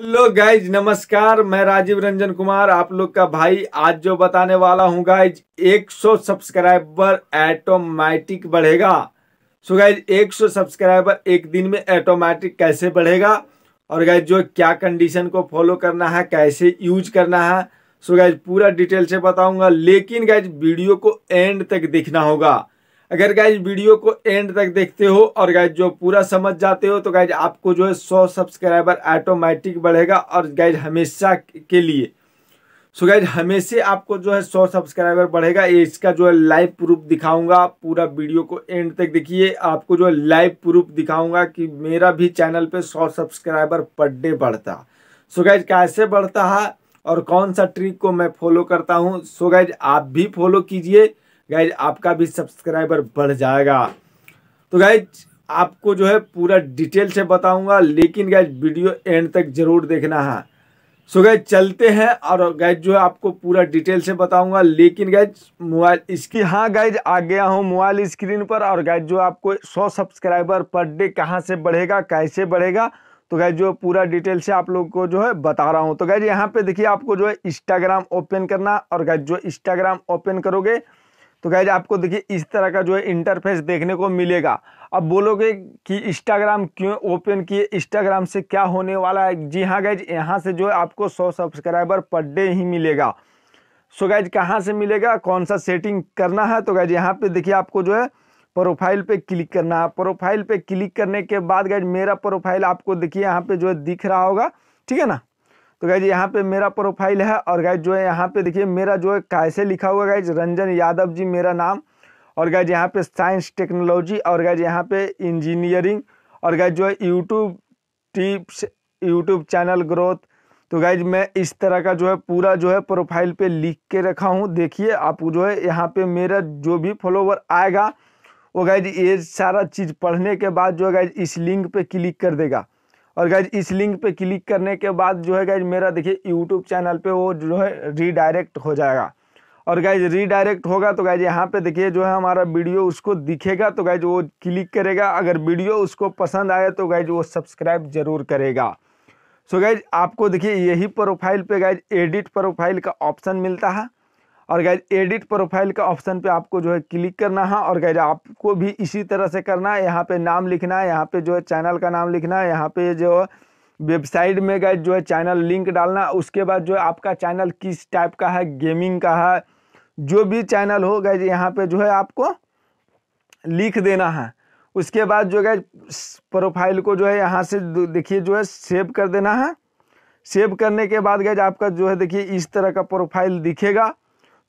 hello guys नमस्कार मैं राजीव रंजन कुमार आप लोग का भाई आज जो बताने वाला हूँ गाइज 100 सब्सक्राइबर ऐटोमेटिक बढ़ेगा सो गाइज 100 सब्सक्राइबर एक दिन में ऐटोमेटिक कैसे बढ़ेगा और गाइज जो क्या कंडीशन को फॉलो करना है कैसे यूज करना है सो गाइज पूरा डिटेल से बताऊंगा लेकिन गाइज वीडियो को एंड तक देखना होगा अगर गाइज वीडियो को एंड तक देखते हो और गाइज जो पूरा समझ जाते हो तो गाइज आपको जो है सौ सब्सक्राइबर ऑटोमेटिक बढ़ेगा और गाइज हमेशा के लिए सो गाइज हमेशा आपको जो है सौ सब्सक्राइबर बढ़ेगा ये इसका जो है लाइव प्रूफ दिखाऊंगा पूरा वीडियो को एंड तक देखिए आपको जो है लाइव प्रूफ दिखाऊंगा कि मेरा भी चैनल पर सौ सब्सक्राइबर पर डे बढ़ता सो गाइज कैसे बढ़ता है और कौन सा ट्रिक को मैं फॉलो करता हूँ सो गाइज आप भी फॉलो कीजिए गाइज आपका भी सब्सक्राइबर बढ़ जाएगा तो गाइज आपको जो है पूरा डिटेल से बताऊंगा लेकिन गाइज वीडियो एंड तक जरूर देखना है सो गैज चलते हैं और गैज जो है आपको पूरा डिटेल से बताऊंगा लेकिन गैज मोबाइल इसकी हाँ गैज आ गया हूँ मोबाइल स्क्रीन पर और गैज जो आपको 100 सब्सक्राइबर पर डे कहाँ से बढ़ेगा कैसे बढ़ेगा तो गैज जो पूरा डिटेल से आप लोग को जो है बता रहा हूँ तो गैज यहाँ पे देखिए आपको जो है इंस्टाग्राम ओपन करना और गैज जो इंस्टाग्राम ओपन करोगे तो गैज आपको देखिए इस तरह का जो है इंटरफेस देखने को मिलेगा अब बोलोगे कि इंस्टाग्राम क्यों ओपन किए इंस्टाग्राम से क्या होने वाला है जी हाँ गैज यहाँ से जो है आपको सौ सब्सक्राइबर पर डे ही मिलेगा सो गैज कहाँ से मिलेगा कौन सा सेटिंग करना है तो गैज यहाँ पे देखिए आपको जो है प्रोफाइल पे क्लिक करना है प्रोफाइल पे क्लिक करने के बाद गैज मेरा प्रोफाइल आपको देखिए यहाँ पे जो है दिख रहा होगा ठीक है ना तो गाइज यहाँ पे मेरा प्रोफाइल है और गाइज जो है यहाँ पे देखिए मेरा जो है कैसे लिखा हुआ गाइज रंजन यादव जी मेरा नाम और गाइज यहाँ पे साइंस टेक्नोलॉजी और गाइज यहाँ पे इंजीनियरिंग और गाइज जो है YouTube tips YouTube channel growth तो गाइज मैं इस तरह का जो है पूरा जो है प्रोफाइल पर लिख के रखा हूँ देखिए आप जो है यहाँ पर मेरा जो भी फॉलोवर आएगा वो गाइज ये सारा चीज़ पढ़ने के बाद जो है गाइज इस लिंक पर क्लिक कर देगा और गैज इस लिंक पे क्लिक करने के बाद जो है गैज मेरा देखिए यूट्यूब चैनल पे वो जो है रीडायरेक्ट हो जाएगा और गाइज रीडायरेक्ट होगा तो गाइज यहाँ पे देखिए जो है हमारा वीडियो उसको दिखेगा तो गाइज वो क्लिक करेगा अगर वीडियो उसको पसंद आए तो गाइज वो सब्सक्राइब जरूर करेगा सो गैज गाइज आपको देखिए यही प्रोफाइल पर गाइज एडिट प्रोफाइल का ऑप्शन मिलता है और गैज एडिट प्रोफाइल का ऑप्शन पे आपको जो है क्लिक करना है और गैज आपको भी इसी तरह से करना है यहाँ पे नाम लिखना है यहाँ पे जो है चैनल का नाम लिखना है यहाँ पे जो वेबसाइट में गए जो है चैनल लिंक डालना उसके बाद जो है आपका चैनल किस टाइप का है गेमिंग का है जो भी चैनल हो गए यहाँ पर जो है आपको लिख देना है उसके बाद जो है प्रोफाइल को जो है यहाँ से देखिए जो है सेव कर देना है सेव करने के बाद गए आपका जो है देखिए इस तरह का प्रोफाइल दिखेगा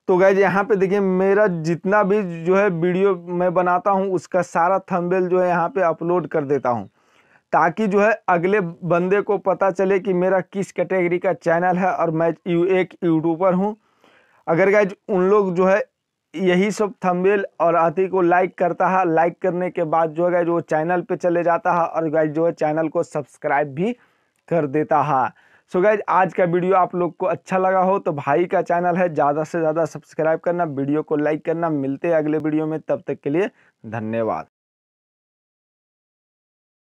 तो गैज यहाँ पे देखिए मेरा जितना भी जो है वीडियो मैं बनाता हूँ उसका सारा थंबनेल जो है यहाँ पे अपलोड कर देता हूँ ताकि जो है अगले बंदे को पता चले कि मेरा किस कैटेगरी का चैनल है और मैं यू एक यूट्यूबर हूँ अगर गैज उन लोग जो है यही सब थंबनेल और अति को लाइक करता है लाइक करने के बाद जो है जो चैनल पर चले जाता है और गैज जो है चैनल को सब्सक्राइब भी कर देता है सो so गैज आज का वीडियो आप लोग को अच्छा लगा हो तो भाई का चैनल है ज़्यादा से ज़्यादा सब्सक्राइब करना वीडियो को लाइक करना मिलते हैं अगले वीडियो में तब तक के लिए धन्यवाद